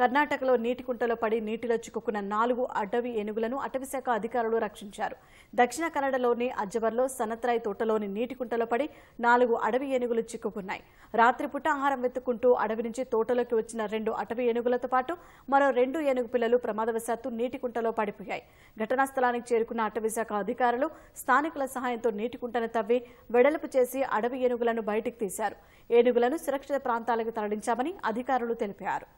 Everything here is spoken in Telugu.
కర్ణాటకలో నీటి కుంటలో పడి నీటిలో చిక్కుకున్న నాలుగు అటవీ ఏనుగులను అటవీశాఖ అధికారులు రక్షించారు దక్షిణ కన్నడలోని అజ్జవర్లో సనత్రాయి తోటలోని నీటి కుంటలో పడి నాలుగు అడవి ఏనుగులు చిక్కుకున్నాయి రాత్రిపూట ఆహారం వెతుక్కుంటూ అడవి నుంచి తోటలోకి వచ్చిన రెండు అటవీ ఏనుగులతో పాటు మరో రెండు ఏనుగు పిల్లలు ప్రమాదవశాత్తు నీటి కుంటలో పడిపోయాయి ఘటనా స్థలానికి చేరుకున్న అటవీశాఖ అధికారులు స్థానికుల సహాయంతో నీటి కుంటను తవ్వి వెడల్పు చేసి అడవి ఏనుగులను బయటికి తీశారు ఏనుగులను సురక్షిత ప్రాంతాలకు తరలించామని అధికారులు తెలిపారు